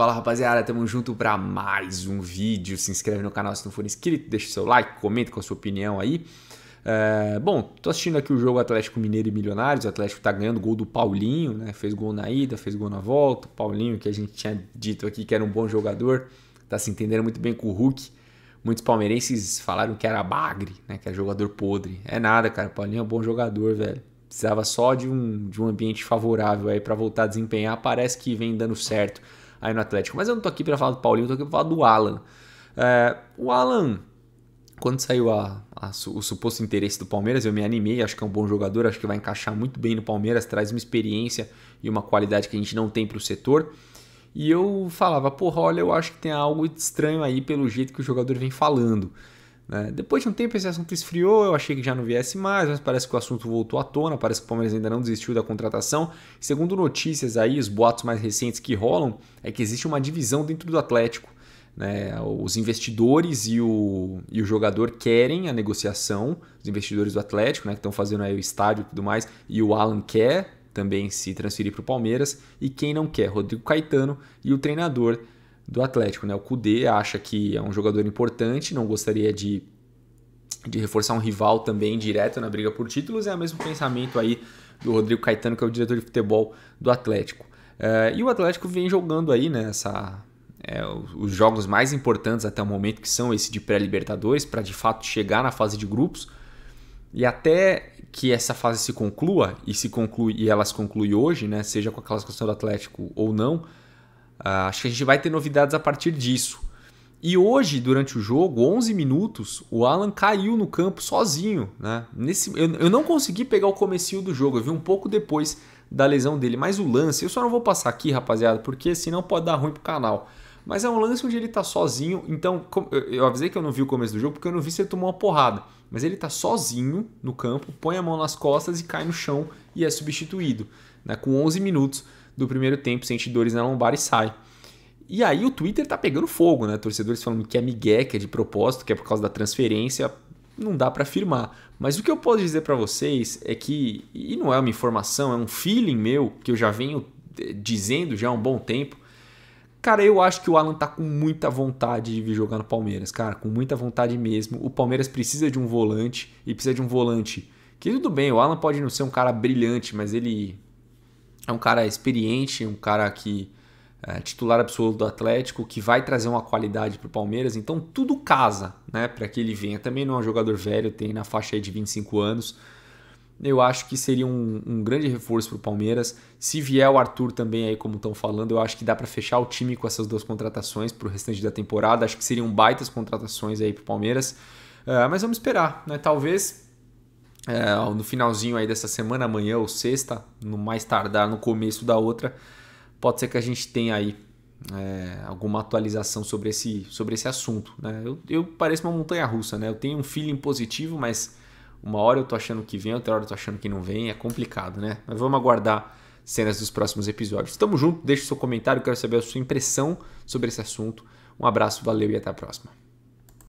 Fala rapaziada, tamo junto para mais um vídeo. Se inscreve no canal se não for inscrito, deixa o seu like, comenta com a sua opinião aí. É, bom, tô assistindo aqui o jogo Atlético Mineiro e Milionários. O Atlético tá ganhando gol do Paulinho, né? Fez gol na ida, fez gol na volta. O Paulinho, que a gente tinha dito aqui que era um bom jogador, tá se entendendo muito bem com o Hulk. Muitos palmeirenses falaram que era bagre, né? Que era jogador podre. É nada, cara. O Paulinho é um bom jogador, velho. Precisava só de um, de um ambiente favorável aí para voltar a desempenhar. Parece que vem dando certo aí no Atlético. Mas eu não tô aqui para falar do Paulinho, eu tô aqui para falar do Alan. É, o Alan, quando saiu a, a, o suposto interesse do Palmeiras, eu me animei, acho que é um bom jogador, acho que vai encaixar muito bem no Palmeiras, traz uma experiência e uma qualidade que a gente não tem para o setor. E eu falava, porra, olha, eu acho que tem algo estranho aí pelo jeito que o jogador vem falando. Né? Depois de um tempo esse assunto esfriou, eu achei que já não viesse mais, mas parece que o assunto voltou à tona, parece que o Palmeiras ainda não desistiu da contratação. Segundo notícias aí, os boatos mais recentes que rolam, é que existe uma divisão dentro do Atlético. Né? Os investidores e o, e o jogador querem a negociação, os investidores do Atlético, né, que estão fazendo aí o estádio e tudo mais, e o Alan quer também se transferir para o Palmeiras, e quem não quer, Rodrigo Caetano e o treinador do Atlético. Né? O Kudê acha que é um jogador importante, não gostaria de, de reforçar um rival também direto na briga por títulos. É o mesmo pensamento aí do Rodrigo Caetano, que é o diretor de futebol do Atlético. Eh, e o Atlético vem jogando aí né, essa, é, os jogos mais importantes até o momento, que são esse de pré-Libertadores, para de fato chegar na fase de grupos. E até que essa fase se conclua, e se conclui, e ela se conclui hoje, né, seja com a classificação do Atlético ou não, Uh, acho que a gente vai ter novidades a partir disso. E hoje, durante o jogo, 11 minutos, o Alan caiu no campo sozinho. Né? Nesse, eu, eu não consegui pegar o comecinho do jogo, eu vi um pouco depois da lesão dele. Mas o lance, eu só não vou passar aqui, rapaziada, porque senão pode dar ruim pro canal. Mas é um lance onde ele tá sozinho, então eu avisei que eu não vi o começo do jogo porque eu não vi se ele tomou uma porrada. Mas ele tá sozinho no campo, põe a mão nas costas e cai no chão e é substituído, né, com 11 minutos do primeiro tempo, sente dores na lombar e sai. E aí o Twitter tá pegando fogo, né? Torcedores falando que é migué, que é de propósito, que é por causa da transferência, não dá para afirmar. Mas o que eu posso dizer para vocês é que, e não é uma informação, é um feeling meu que eu já venho eh, dizendo já há um bom tempo. Cara, eu acho que o Alan tá com muita vontade de vir jogar no Palmeiras, cara, com muita vontade mesmo. O Palmeiras precisa de um volante e precisa de um volante que tudo bem, o Alan pode não ser um cara brilhante, mas ele é um cara experiente, um cara que é titular absoluto do Atlético, que vai trazer uma qualidade para o Palmeiras, então tudo casa né, para que ele venha. Também não é um jogador velho, tem na faixa de 25 anos. Eu acho que seria um, um grande reforço para o Palmeiras. Se vier o Arthur também aí, como estão falando, eu acho que dá para fechar o time com essas duas contratações para o restante da temporada. Acho que seriam baitas contratações aí para o Palmeiras. Uh, mas vamos esperar, né? Talvez é, no finalzinho aí dessa semana, amanhã ou sexta, no mais tardar no começo da outra, pode ser que a gente tenha aí é, alguma atualização sobre esse, sobre esse assunto. Né? Eu, eu pareço uma montanha russa, né? Eu tenho um feeling positivo, mas uma hora eu tô achando que vem, outra hora eu tô achando que não vem, é complicado, né? Mas vamos aguardar cenas dos próximos episódios. Tamo junto, deixe seu comentário, quero saber a sua impressão sobre esse assunto. Um abraço, valeu e até a próxima.